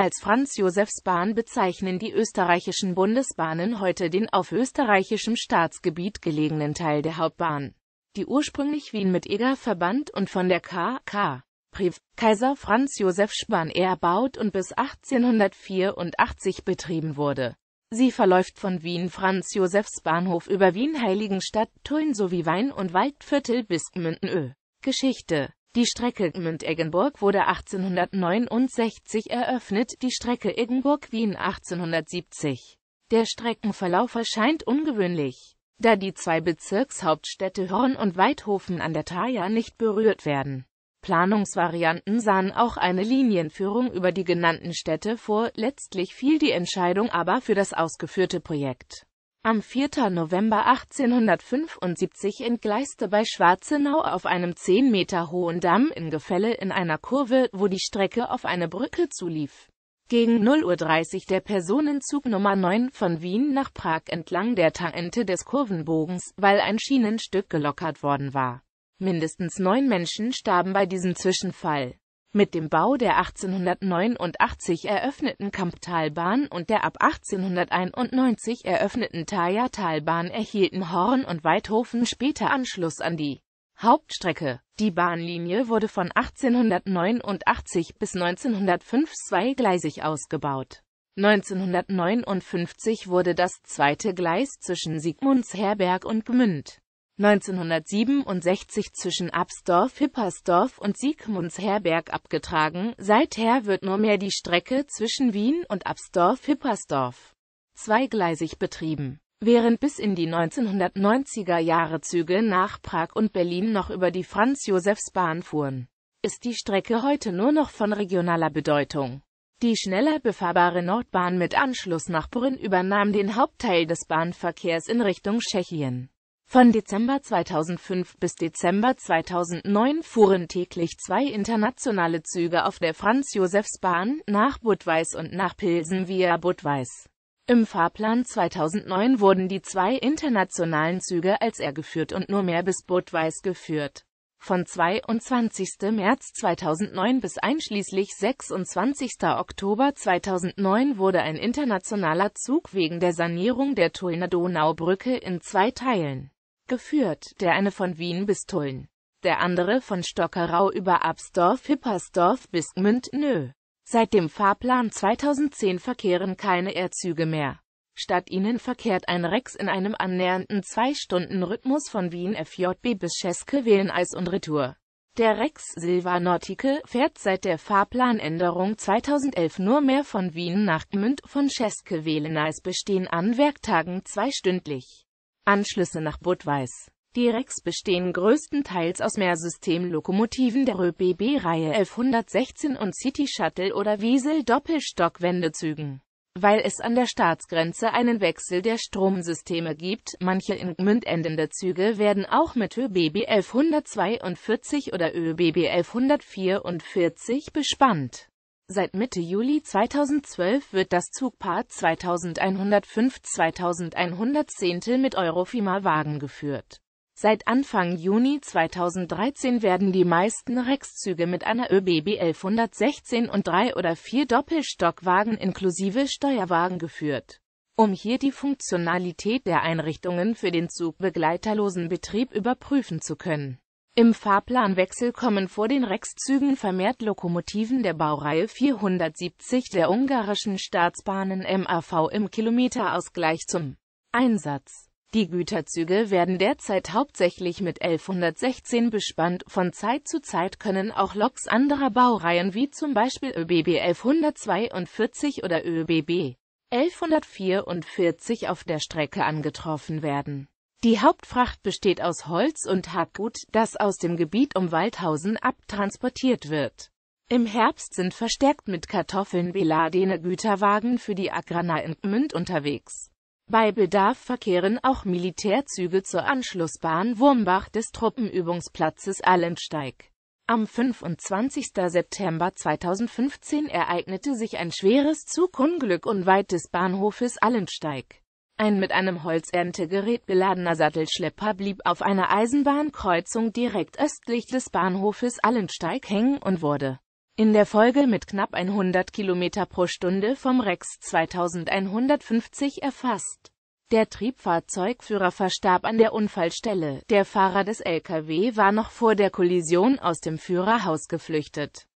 Als Franz Josefs Bahn bezeichnen die österreichischen Bundesbahnen heute den auf österreichischem Staatsgebiet gelegenen Teil der Hauptbahn, die ursprünglich Wien mit Eger verband und von der K.K. Priv. Kaiser Franz josefs bahn erbaut und bis 1884 betrieben wurde. Sie verläuft von Wien Franz Josefs Bahnhof über Wien Heiligenstadt, Tulln sowie Wein- und Waldviertel bis Gmündenö. Geschichte die Strecke Gmünd-Eggenburg wurde 1869 eröffnet, die Strecke Eggenburg-Wien 1870. Der Streckenverlauf erscheint ungewöhnlich, da die zwei Bezirkshauptstädte Horn und Weidhofen an der Thaya nicht berührt werden. Planungsvarianten sahen auch eine Linienführung über die genannten Städte vor, letztlich fiel die Entscheidung aber für das ausgeführte Projekt. Am 4. November 1875 entgleiste bei Schwarzenau auf einem 10 Meter hohen Damm in Gefälle in einer Kurve, wo die Strecke auf eine Brücke zulief. Gegen 0.30 Uhr der Personenzug Nummer 9 von Wien nach Prag entlang der Tangente des Kurvenbogens, weil ein Schienenstück gelockert worden war. Mindestens neun Menschen starben bei diesem Zwischenfall. Mit dem Bau der 1889 eröffneten Kamptalbahn und der ab 1891 eröffneten Thaya-Talbahn erhielten Horn und Waidhofen später Anschluss an die Hauptstrecke. Die Bahnlinie wurde von 1889 bis 1905 zweigleisig ausgebaut. 1959 wurde das zweite Gleis zwischen Sigmundsherberg und Gmünd 1967 zwischen Absdorf, Hippersdorf und Siegmundsherberg abgetragen, seither wird nur mehr die Strecke zwischen Wien und Absdorf-Hippersdorf zweigleisig betrieben. Während bis in die 1990er Jahre Züge nach Prag und Berlin noch über die Franz-Josefs-Bahn fuhren, ist die Strecke heute nur noch von regionaler Bedeutung. Die schneller befahrbare Nordbahn mit Anschluss nach Brünn übernahm den Hauptteil des Bahnverkehrs in Richtung Tschechien. Von Dezember 2005 bis Dezember 2009 fuhren täglich zwei internationale Züge auf der Franz-Josefs-Bahn, nach Budweis und nach Pilsen via Budweis. Im Fahrplan 2009 wurden die zwei internationalen Züge als er geführt und nur mehr bis Budweis geführt. Von 22. März 2009 bis einschließlich 26. Oktober 2009 wurde ein internationaler Zug wegen der Sanierung der Tulner Donaubrücke in zwei Teilen geführt, der eine von Wien bis Tulln, der andere von Stockerau über Absdorf, Hippersdorf bis Gmünd-Nö. Seit dem Fahrplan 2010 verkehren keine Erzüge mehr. Statt ihnen verkehrt ein Rex in einem annähernden 2-Stunden-Rhythmus von Wien FJB bis Scheske wählen Eis und Retour. Der Rex Silva Nautical fährt seit der Fahrplanänderung 2011 nur mehr von Wien nach Gmünd von Scheske wählen Eis bestehen an Werktagen zweistündlich. Anschlüsse nach Budweis. Die Rex bestehen größtenteils aus Mehrsystemlokomotiven der ÖBB-Reihe 1116 und City Shuttle oder Wiesel-Doppelstockwendezügen. Weil es an der Staatsgrenze einen Wechsel der Stromsysteme gibt, manche in Gmünd endende Züge werden auch mit ÖBB 1142 oder ÖBB 1144 bespannt. Seit Mitte Juli 2012 wird das Zugpaar 2105-2110 mit Eurofima-Wagen geführt. Seit Anfang Juni 2013 werden die meisten Rex-Züge mit einer ÖBB 1116 und drei oder vier Doppelstockwagen inklusive Steuerwagen geführt. Um hier die Funktionalität der Einrichtungen für den zugbegleiterlosen Betrieb überprüfen zu können im Fahrplanwechsel kommen vor den Rex-Zügen vermehrt Lokomotiven der Baureihe 470 der ungarischen Staatsbahnen MAV im Kilometerausgleich zum Einsatz. Die Güterzüge werden derzeit hauptsächlich mit 1116 bespannt, von Zeit zu Zeit können auch Loks anderer Baureihen wie zum Beispiel ÖBB 1142 oder ÖBB 1144 auf der Strecke angetroffen werden die Hauptfracht besteht aus Holz und Hartgut, das aus dem Gebiet um Waldhausen abtransportiert wird. Im Herbst sind verstärkt mit Kartoffeln beladene Güterwagen für die Agrana in Gmünd unterwegs. Bei Bedarf verkehren auch Militärzüge zur Anschlussbahn Wurmbach des Truppenübungsplatzes Allensteig. Am 25. September 2015 ereignete sich ein schweres Zugunglück unweit des Bahnhofes Allensteig. Ein mit einem Holzerntegerät beladener Sattelschlepper blieb auf einer Eisenbahnkreuzung direkt östlich des Bahnhofes Allensteig hängen und wurde in der Folge mit knapp 100 km pro Stunde vom Rex 2150 erfasst. Der Triebfahrzeugführer verstarb an der Unfallstelle, der Fahrer des LKW war noch vor der Kollision aus dem Führerhaus geflüchtet.